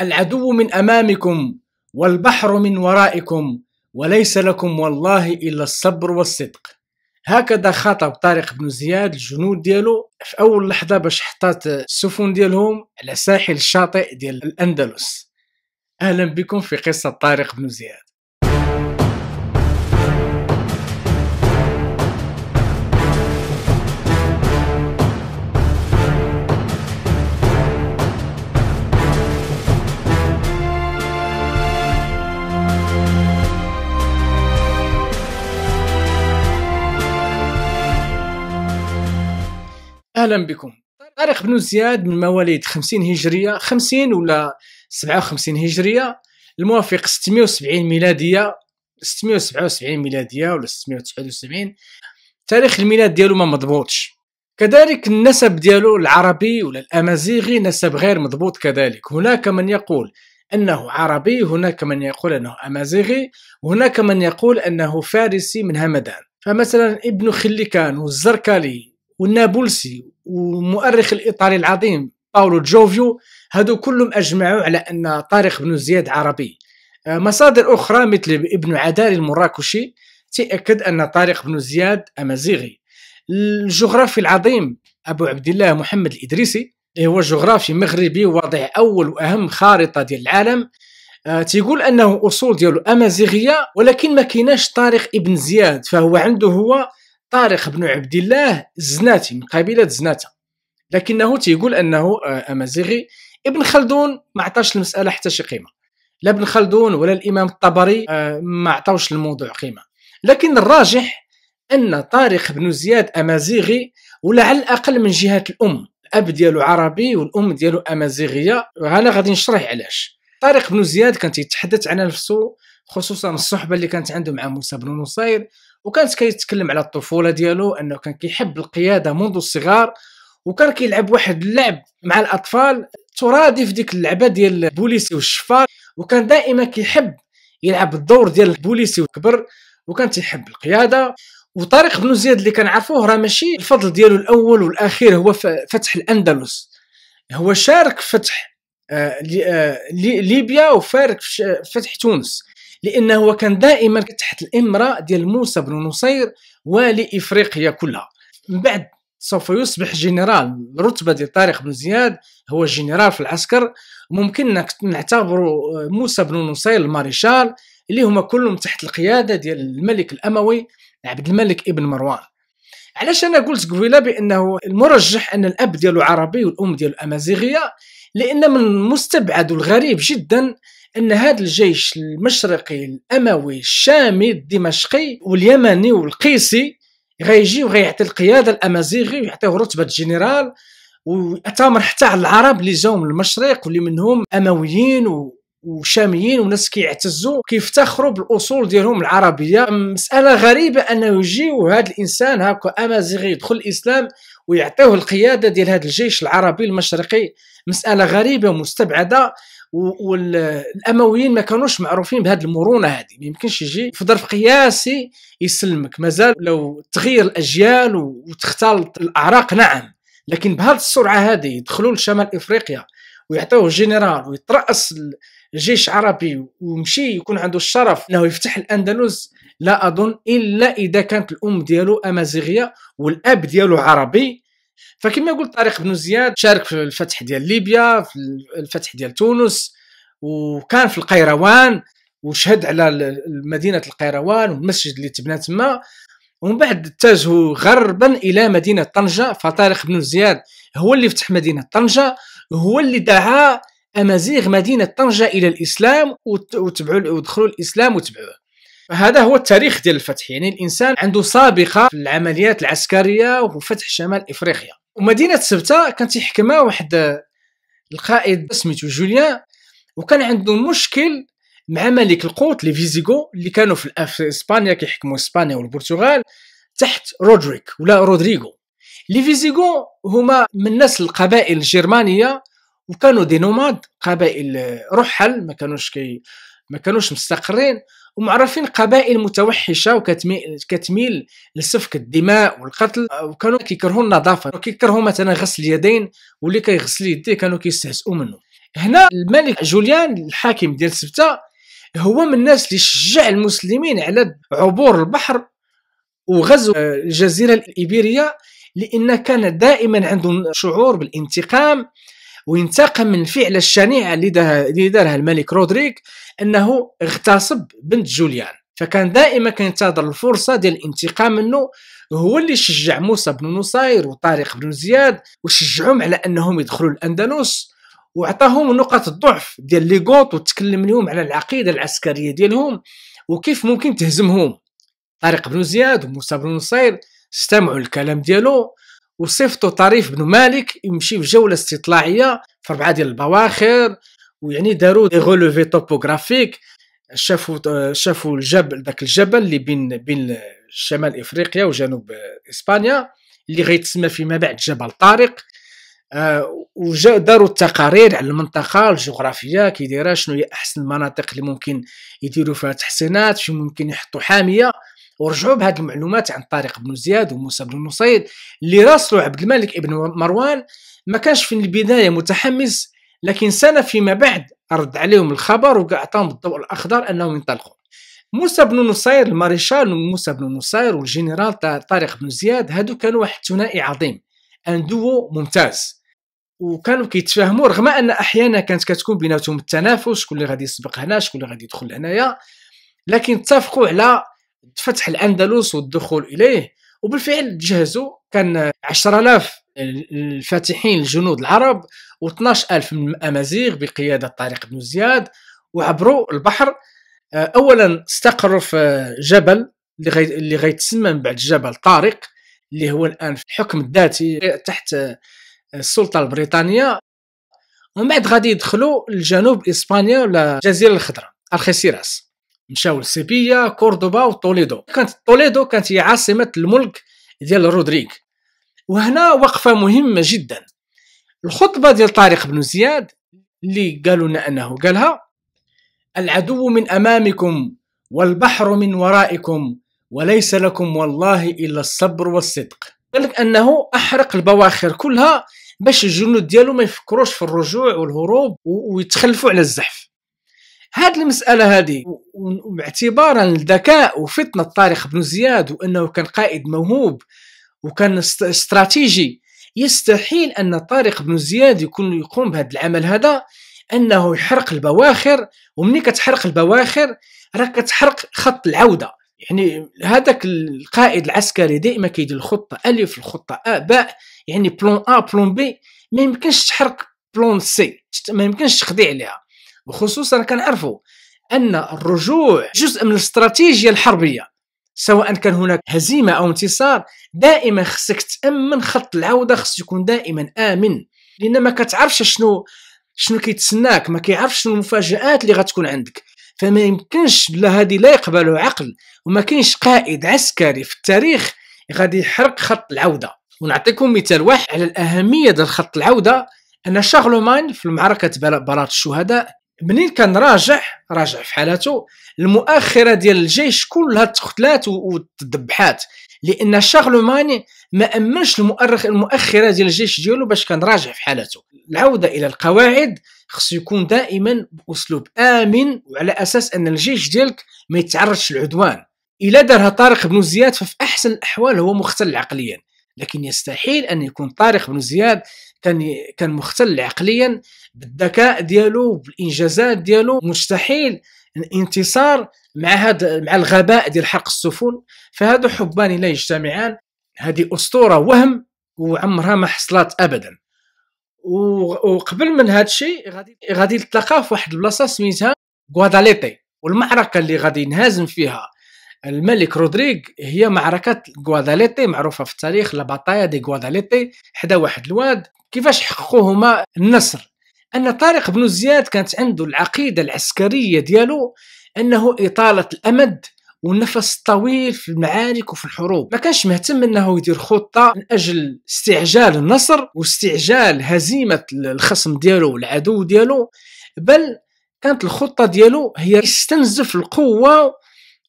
العدو من امامكم والبحر من ورائكم وليس لكم والله الا الصبر والصدق هكذا خاطب طارق بن زياد الجنود ديالو في اول لحظه باش حطات السفن ديالهم على ساحل الشاطئ ديال الاندلس اهلا بكم في قصه طارق بن زياد اهلا بكم طارق بن زياد من مواليد 50 هجريه 50 ولا 57 هجريه الموافق 670 ميلاديه 677 ميلاديه ولا 679 تاريخ الميلاد ديالو ما مضبوطش كذلك النسب ديالو العربي ولا الامازيغي نسب غير مضبوط كذلك هناك من يقول انه عربي هناك من يقول انه امازيغي هناك من يقول انه فارسي من همدان فمثلا ابن خلكان والزركالي والنابلسي والمؤرخ الايطالي العظيم باولو جوفيو هادو كلهم اجمعوا على ان طارق بن زياد عربي آه، مصادر اخرى مثل ابن عداري المراكشي تاكد ان طارق بن زياد امازيغي الجغرافي العظيم ابو عبد الله محمد الادريسي اللي هو جغرافي مغربي واضع اول واهم خارطه ديال العالم آه، تيقول انه اصول ديالو امازيغيه ولكن ما كيناش طارق ابن زياد فهو عنده هو طارق بن عبد الله الزناتي من قبيله زناته لكنه تيقول انه آه، امازيغي ابن خلدون ما عطاش المساله حتى شي قيمه لا ابن خلدون ولا الامام الطبري آه، ما عطاوش الموضوع قيمه لكن الراجح ان طارق بن زياد امازيغي ولا على الاقل من جهه الام الاب ديالو عربي والام ديالو امازيغيه وانا غادي نشرح علاش طارق بن زياد كان يتحدث عن نفسه خصوصا الصحبه اللي كانت عنده مع موسى بن نصير وكان كيتكلم على الطفوله ديالو انه كان كيحب القياده منذ الصغار وكان كيلعب واحد اللعب مع الاطفال ترادف ديك اللعبه ديال البوليسي والشفار وكان دائما كيحب يلعب الدور ديال البوليسي وكبر وكان تيحب القياده وطارق بن زياد اللي كنعرفوه راه ماشي الفضل ديالو الاول والاخير هو فتح الاندلس هو شارك فتح آه, آه، ليبيا وفارق فتح تونس لأنه كان دائما تحت الإمرة ديال موسى بن نصير والي إفريقيا كلها من بعد سوف يصبح جنرال الرتبه ديال طارق بن زياد هو جنرال في العسكر ممكن نعتبر آه، موسى بن نصير الماريشال اللي هما كلهم تحت القياده ديال الملك الاموي عبد الملك ابن مروان علاش انا قلت قبيله بانه المرجح ان الاب ديالو عربي والام ديالو امازيغيه لان من المستبعد والغريب جدا ان هذا الجيش المشرقي الاموي الشامي الدمشقي واليمني والقيسي غيجي وغيعطي القياده الامازيغي ويعطيه رتبه جنرال واتامر حتى على العرب اللي جاو من المشرق واللي منهم امويين و وشاميين وناس كيعتزوا كيفتخروا بالاصول ديالهم العربيه مساله غريبه انه يجيو هذا الانسان هكا امازيغي يدخل الاسلام ويعطيه القياده ديال هذا الجيش العربي المشرقي مساله غريبه ومستبعده والامويين ما كانوش معروفين بهذه المرونه هذه ما يمكنش يجي في ظرف قياسي يسلمك مازال لو تغير الاجيال وتختلط الاعراق نعم لكن بهذه السرعه هذه يدخلوا لشمال افريقيا ويعطيوه جنرال ويتراس الجيش العربي ويمشي يكون عنده الشرف انه يفتح الاندلس لا اظن الا اذا كانت الام ديالو امازيغيه والاب ديالو عربي فكما قلت طارق بن زياد شارك في الفتح ديال ليبيا في الفتح ديال تونس وكان في القيروان وشهد على مدينه القيروان والمسجد اللي تبنى تما ومن بعد اتجهوا غربا الى مدينه طنجه فطارق بن زياد هو اللي فتح مدينه طنجه هو اللي دعا امازيغ مدينه طنجه الى الاسلام وتبعوا ودخلوا الاسلام وتبعوه فهذا هو التاريخ ديال الفتح يعني الانسان عنده سابقه في العمليات العسكريه وفتح شمال افريقيا ومدينه سبته كانت يحكمها واحد القائد سميتو جوليان وكان عنده مشكل مع ملك القوط لي فيزيغو اللي كانوا في اسبانيا كيحكموا اسبانيا والبرتغال تحت رودريك ولا رودريغو لي فيزيغو هما من نسل القبائل الجرمانيه وكانوا دي نوماد قبائل رحل ما كانوش كي ما كانوش مستقرين ومعرفين قبائل متوحشه وكتميل لسفك الدماء والقتل آه، وكانوا كيكرهوا النظافه وكيكرهوا مثلا غسل اليدين واللي كيغسل يديه كانوا كيستهزؤوا منه هنا الملك جوليان الحاكم ديال سبته هو من الناس اللي شجع المسلمين على عبور البحر وغزو آه، الجزيره الايبيريه لان كان دائما عنده شعور بالانتقام وينتقم من الفعل الشنيع اللي دارها الملك رودريك انه اغتصب بنت جوليان فكان دائما كينتظر الفرصه ديال الانتقام منه هو اللي شجع موسى بن نصير وطارق بن زياد وشجعهم على انهم يدخلوا الاندلس وعطاهم نقاط الضعف ديال ليغوت وتكلم لهم على العقيده العسكريه ديالهم وكيف ممكن تهزمهم طارق بن زياد وموسى بن نصير استمعوا الكلام ديالو وصيفطوا طريف بن مالك يمشي في جوله استطلاعيه في اربعه ديال البواخر ويعني داروا دي غولوفي توبوغرافيك شافوا شافوا الجبل ذاك الجبل اللي بين بين شمال افريقيا وجنوب اسبانيا اللي غيتسمى فيما بعد جبل طارق آه، وداروا التقارير على المنطقه الجغرافيه كي دايره شنو هي احسن المناطق اللي ممكن يديروا فيها تحسينات شنو ممكن يحطوا حاميه ورجعوا بهذه المعلومات عن طارق بن زياد وموسى بن نصير اللي راسلوا عبد الملك ابن مروان ما كانش في البداية متحمس لكن سنة فيما بعد رد عليهم الخبر وعطاهم الضوء الأخضر أنهم ينطلقوا موسى بن نصير الماريشال موسى بن نصير والجنرال طارق بن زياد هادو كانوا واحد ثنائي عظيم اندوو ممتاز وكانوا كيتفاهموا رغم ان احيانا كانت كتكون بيناتهم التنافس شكون اللي غادي يسبق هنا شكون اللي غادي يدخل هنايا لكن اتفقوا على فتح الاندلس والدخول اليه وبالفعل جهزوا كان 10000 الفاتحين الجنود العرب و12000 من الامازيغ بقياده طارق بن زياد وعبروا البحر آه، اولا استقروا في جبل اللي غيتسمى من بعد جبل طارق اللي هو الان في الحكم الذاتي تحت آه، السلطه البريطانيه ومن بعد غادي يدخلوا لجنوب اسبانيا ولا الجزيره الخضراء الخسيراس مشاو لسيبيا كوردوبا وطوليدو كانت طوليدو كانت هي عاصمه الملك ديال رودريك وهنا وقفه مهمه جدا الخطبه ديال طارق بن زياد اللي قالوا لنا انه قالها العدو من امامكم والبحر من ورائكم وليس لكم والله الا الصبر والصدق قال لك انه احرق البواخر كلها باش الجنود ديالو ما يفكروش في الرجوع والهروب ويتخلفوا على الزحف هاد المساله هذه واعتبارا لذكاء وفطنه طارق بن زياد وانه كان قائد موهوب وكان استراتيجي يستحيل ان طارق بن زياد يكون يقوم بهذا العمل هذا انه يحرق البواخر ومنك تحرق البواخر راك تحرق خط العوده يعني هذاك القائد العسكري دائما كيدير الخطه الف الخطه ا باء يعني بلون ا بلون بي ما يمكنش تحرق بلون سي ما يمكنش تخضع عليها وخصوصا كنعرفوا ان الرجوع جزء من الاستراتيجيه الحربيه سواء كان هناك هزيمه او انتصار دائما خصك تامن خط العوده خص يكون دائما امن لان ما كتعرفش شنو شنو كيتسناك ما كيعرفش شنو المفاجات اللي غتكون عندك فما يمكنش بلا هذه لا يقبله عقل وما كاينش قائد عسكري في التاريخ غادي يحرق خط العوده ونعطيكم مثال واحد على الاهميه ديال خط العوده ان شارلومان في معركه بلاط الشهداء منين كان راجع راجع في حالته المؤخره ديال الجيش كلها تقتلات وتذبحات لان شارلمان ما امنش المؤرخ المؤخره ديال الجيش ديالو باش كان راجع في حالته العوده الى القواعد خصو يكون دائما باسلوب امن وعلى اساس ان الجيش ديالك ما يتعرضش للعدوان الى دارها طارق بن زياد ففي احسن الاحوال هو مختل عقليا لكن يستحيل ان يكون طارق بن زياد كان كان مختل عقليا بالذكاء ديالو بالانجازات ديالو مستحيل الانتصار مع هذا مع الغباء ديال حرق السفن فهذا حبان لا يجتمعان هذه اسطوره وهم وعمرها ما حصلت ابدا وقبل من هذا الشيء غادي غادي نتلاقى في واحد البلاصه سميتها غواداليتي والمعركه اللي غادي ينهزم فيها الملك رودريغ هي معركه غواداليتي معروفه في التاريخ باتايا دي غواداليتي حدا واحد الواد كيفاش حققوا هما النصر ان طارق بن زياد كانت عنده العقيده العسكريه ديالو انه اطاله الامد والنفس الطويل في المعارك وفي الحروب ما كانش مهتم انه يدير خطه من اجل استعجال النصر واستعجال هزيمه الخصم ديالو والعدو ديالو بل كانت الخطه ديالو هي يستنزف القوه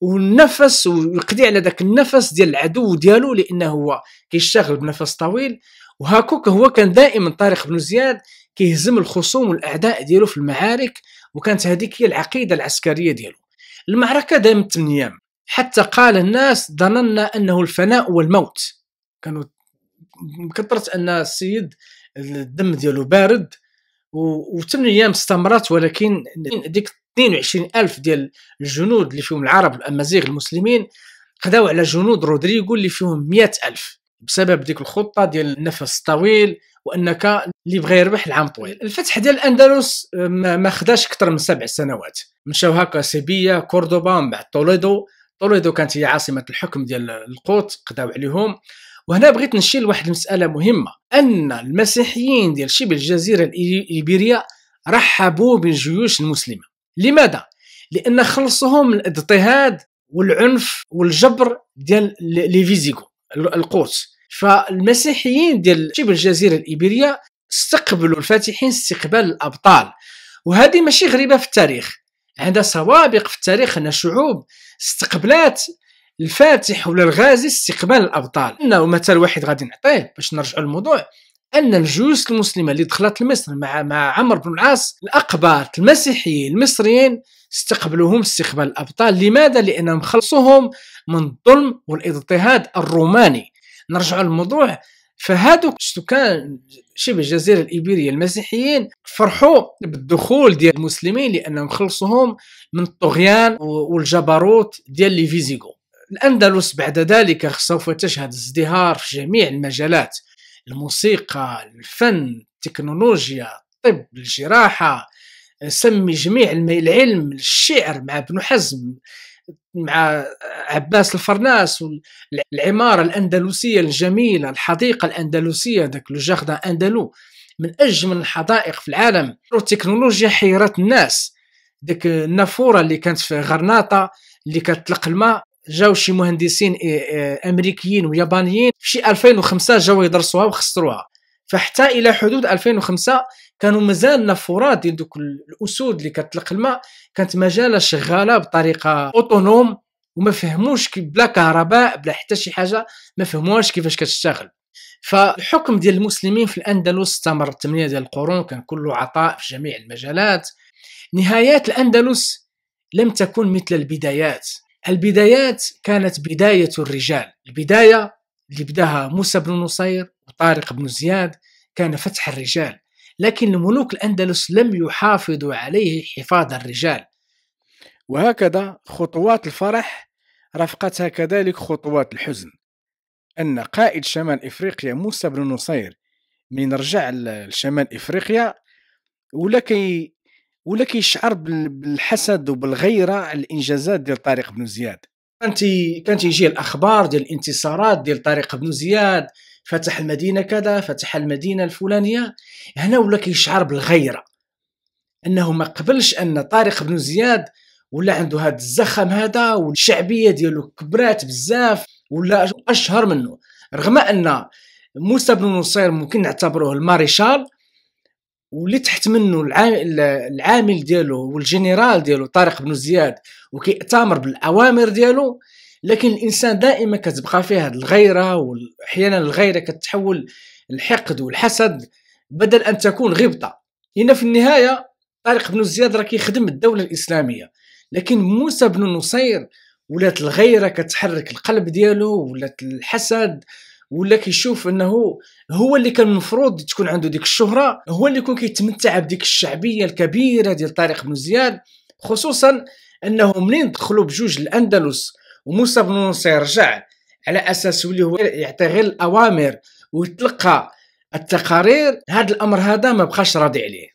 والنفس ويقضي على ذاك النفس ديال العدو ديالو لانه هو كيشتغل بنفس طويل وهاكوك هو كان دائما طارق بن زياد كيهزم الخصوم والاعداء ديالو في المعارك وكانت هذيك هي العقيده العسكريه ديالو المعركه دامت 8 ايام حتى قال الناس ظننا انه الفناء والموت كانوا كثرت ان السيد الدم ديالو بارد و8 ايام استمرت ولكن ديك 22 ألف ديال الجنود اللي فيهم العرب الأمازيغ المسلمين خداو على جنود رودريغو اللي فيهم 100 ألف بسبب ديك الخطة ديال النفس الطويل وانك اللي بغى يربح العام طويل الفتح ديال الاندلس آه، ما خداش اكثر من سبع سنوات مشاو هكا سيبيا كوردوبا من بعد طوليدو طوليدو كانت هي عاصمه الحكم ديال القوط قداو عليهم وهنا بغيت نشير لواحد المساله مهمه ان المسيحيين ديال شبه الجزيره الايبيريه رحبوا بالجيوش المسلمه لماذا؟ لان خلصهم من الاضطهاد والعنف والجبر ديال لي فيزيغو القوس فالمسيحيين ديال شبه الجزيره الايبيريه استقبلوا الفاتحين استقبال الابطال وهذه ماشي غريبه في التاريخ عندها سوابق في التاريخ ان شعوب استقبلات الفاتح ولا الغازي استقبال الابطال انه مثال واحد غادي نعطيه باش نرجعوا للموضوع ان الجيوش المسلمه اللي دخلت لمصر مع مع عمرو بن العاص الاقباط المسيحيين المصريين استقبلوهم استقبال الابطال لماذا لانهم خلصوهم من الظلم والاضطهاد الروماني نرجع للموضوع فهادوك السكان شبه الجزيره الايبيريه المسيحيين فرحوا بالدخول ديال المسلمين لانهم خلصوهم من الطغيان والجبروت ديال لي فيزيغو الاندلس بعد ذلك سوف تشهد ازدهار في جميع المجالات الموسيقى الفن التكنولوجيا الطب الجراحة آه، سمي جميع العلم الشعر مع ابن حزم مع عباس الفرناس والعمارة الأندلسية الجميلة الحديقة الأندلسية ذاك لو جاردان أندلو من أجمل الحدائق في العالم التكنولوجيا حيرت الناس ديك النافورة اللي كانت في غرناطة اللي كتطلق الماء جاو شي مهندسين إيه، إيه، امريكيين ويابانيين في شي 2005 جاو يدرسوها وخسروها فحتى الى حدود 2005 كانوا مازال النافورات ديال دوك الاسود اللي كتلق الماء كانت مجالة شغاله بطريقه اوتونوم وما فهموش بلا كهرباء بلا حتى شي حاجه ما فهموهاش كيفاش كتشتغل فالحكم ديال المسلمين في الاندلس استمر 8 ديال القرون كان كله عطاء في جميع المجالات نهايات الاندلس لم تكن مثل البدايات البدايات كانت بداية الرجال البداية اللي بداها موسى بن نصير وطارق بن زياد كان فتح الرجال لكن ملوك الأندلس لم يحافظوا عليه حفاظ الرجال وهكذا خطوات الفرح رافقتها كذلك خطوات الحزن أن قائد شمال إفريقيا موسى بن نصير من رجع لشمال إفريقيا ولا كي ولا كيشعر بالحسد وبالغيره على الانجازات ديال طارق بن زياد كان كان يجي الاخبار ديال الانتصارات ديال طارق بن زياد فتح المدينه كذا فتح المدينه الفلانيه هنا ولا كيشعر بالغيره انه ما قبلش ان طارق بن زياد ولا عنده هذا الزخم هذا والشعبيه ديالو كبرات بزاف ولا اشهر منه رغم ان موسى بن نصير ممكن نعتبروه الماريشال واللي تحت منه العامل, العامل ديالو والجنرال ديالو طارق بن زياد وكيأتمر بالاوامر ديالو لكن الانسان دائما كتبقى فيه هذه الغيره واحيانا الغيره كتحول الحقد والحسد بدل ان تكون غبطه هنا في النهايه طارق بن زياد راه كيخدم الدوله الاسلاميه لكن موسى بن نصير ولات الغيره كتحرك القلب ديالو ولات الحسد ولا كيشوف انه هو اللي كان المفروض تكون عنده ديك الشهره هو اللي يكون كيتمتع بديك الشعبيه الكبيره ديال طارق بن زياد خصوصا انه منين دخلوا بجوج الاندلس وموسى بن نصير رجع على اساس ولي هو يعطي غير الاوامر ويتلقى التقارير هذا الامر هذا ما بقاش راضي عليه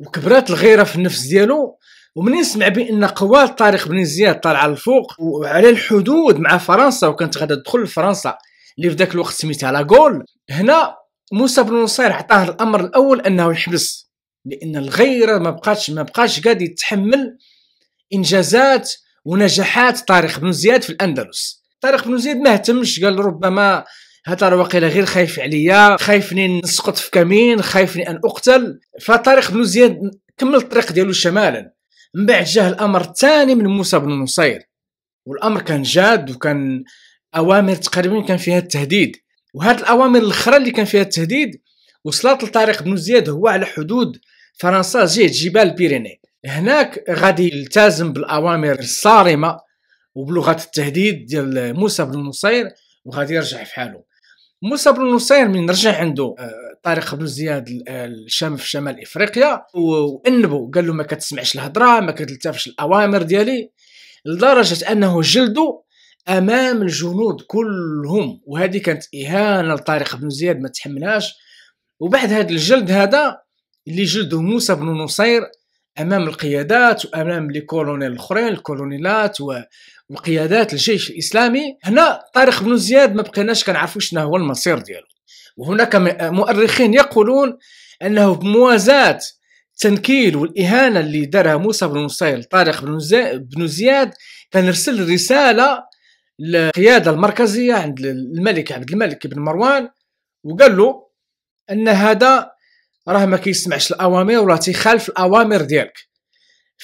وكبرات الغيره في النفس ديالو ومنين سمع بان قوات طارق بن زياد طالعه للفوق وعلى الحدود مع فرنسا وكانت غادا تدخل لفرنسا اللي في ذاك الوقت سميتها لا جول هنا موسى بن نصير عطاه الامر الاول انه يحبس لان الغيره ما بقاش ما بقاش قادر يتحمل انجازات ونجاحات طارق بن زياد في الاندلس طارق بن زياد ما اهتمش قال ربما هذا واقيلا غير خايف عليا خايفني نسقط في كمين خايفني ان اقتل فطارق بن زياد كمل الطريق ديالو شمالا من بعد جاه الامر الثاني من موسى بن نصير والامر كان جاد وكان اوامر تقريبا كان فيها التهديد وهاد الاوامر الاخرى اللي كان فيها التهديد وصلت لطارق بن زياد هو على حدود فرنسا جهه جبال بيريني هناك غادي يلتزم بالاوامر الصارمه وبلغه التهديد ديال موسى بن نصير وغادي يرجع في حاله موسى بن نصير من رجع عنده آه، طارق بن زياد آه، الشام في شمال افريقيا وانبو قال له ما كتسمعش الهضره ما كتلتفش الاوامر ديالي لدرجه انه جلده امام الجنود كلهم وهذه كانت اهانه لطارق بن زياد ما تحملهاش وبعد هذا الجلد هذا اللي جلده موسى بن نصير امام القيادات وامام لي كولونيل الاخرين الكولونيلات وقيادات الجيش الاسلامي هنا طارق بن زياد ما بقيناش كنعرفوا شنو هو المصير ديالو وهناك مؤرخين يقولون انه بموازاه التنكيل والاهانه اللي دارها موسى بن نصير لطارق بن زياد كان رسل رساله القياده المركزيه عند الملك عبد الملك بن مروان وقال له ان هذا راه ما كيسمعش الاوامر ولا تيخالف الاوامر ديالك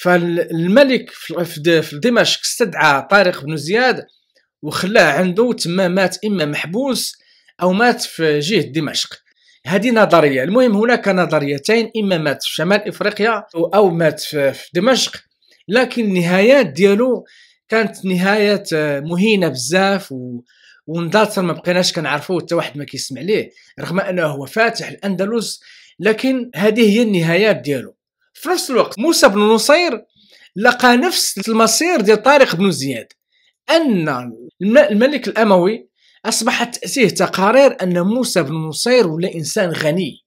فالملك في دمشق استدعى طارق بن زياد وخلاه عنده تما مات اما محبوس او مات في جهه دمشق هذه نظريه المهم هناك نظريتين اما مات في شمال افريقيا او مات في دمشق لكن النهايات ديالو كانت نهايه آه، مهينه بزاف و وندالتر ما بقيناش كنعرفوه حتى واحد ما كيسمع ليه رغم انه هو فاتح الاندلس لكن هذه هي النهايات ديالو في نفس الوقت موسى بن نصير لقى نفس المصير ديال طارق بن زياد ان الملك الاموي اصبحت تاتيه تقارير ان موسى بن نصير ولا انسان غني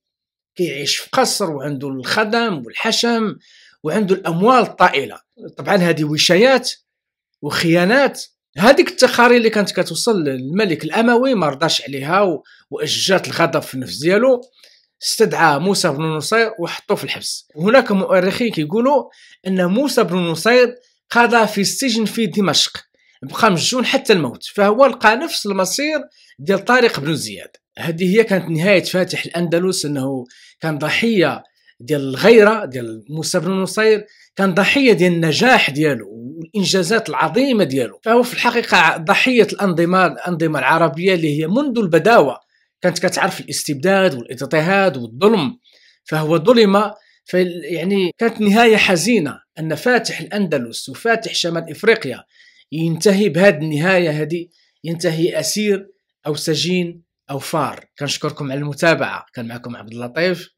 كيعيش في قصر وعنده الخدم والحشم وعنده الاموال الطائله طبعا هذه وشايات وخيانات هذيك التقارير اللي كانت كتوصل للملك الاموي ما رضاش عليها واجات الغضب في النفس ديالو استدعى موسى بن نصير وحطوه في الحبس هناك مؤرخين كيقولوا ان موسى بن نصير قضى في السجن في دمشق بقى مسجون حتى الموت فهو لقى نفس المصير ديال طارق بن زياد هذه هي كانت نهايه فاتح الاندلس انه كان ضحيه ديال الغيره ديال موسى بن نصير كان ضحيه ديال النجاح ديالو والانجازات العظيمه ديالو فهو في الحقيقه ضحيه الانظمه الانظمه العربيه اللي هي منذ البداوه كانت كتعرف الاستبداد والاضطهاد والظلم فهو ظلم يعني كانت نهايه حزينه ان فاتح الاندلس وفاتح شمال افريقيا ينتهي بهذه النهايه هذه ينتهي اسير او سجين او فار كنشكركم على المتابعه كان معكم عبد اللطيف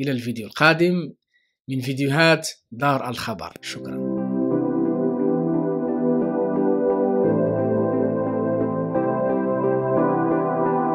الى الفيديو القادم من فيديوهات دار الخبر شكراً